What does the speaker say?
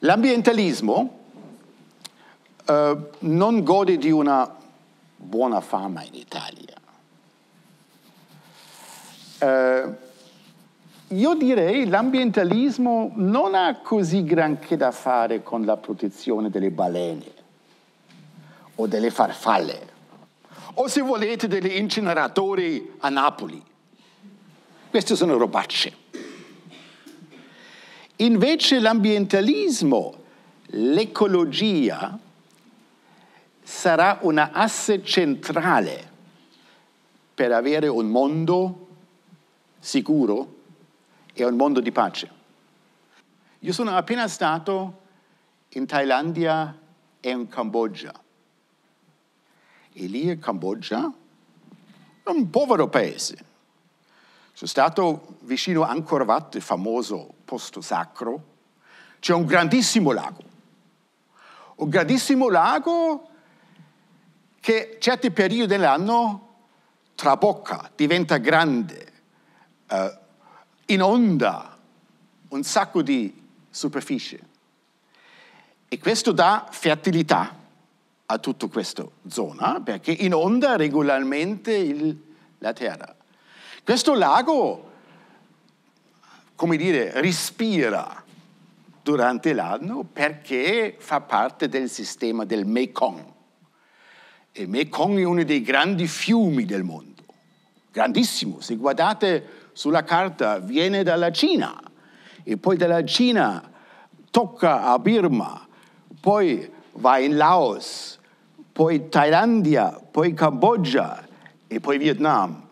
L'ambientalismo eh, non gode di una buona fama in Italia. Eh, io direi che l'ambientalismo non ha così granché da fare con la protezione delle balene o delle farfalle o se volete degli inceneratori a Napoli. Queste sono robacce. Invece l'ambientalismo, l'ecologia, sarà un asse centrale per avere un mondo sicuro e un mondo di pace. Io sono appena stato in Thailandia e in Cambogia. E lì in Cambogia è un povero paese. Sono stato vicino a Angkor Wat, il famoso posto sacro, c'è un grandissimo lago. Un grandissimo lago che certi periodi dell'anno trabocca, diventa grande, eh, inonda un sacco di superficie. E questo dà fertilità a tutta questa zona perché inonda regolarmente il, la terra. Questo lago come dire, respira durante l'anno perché fa parte del sistema del Mekong. Il Mekong è uno dei grandi fiumi del mondo, grandissimo. Se guardate sulla carta, viene dalla Cina e poi dalla Cina tocca a Birma, poi va in Laos, poi Thailandia, poi Cambogia e poi Vietnam.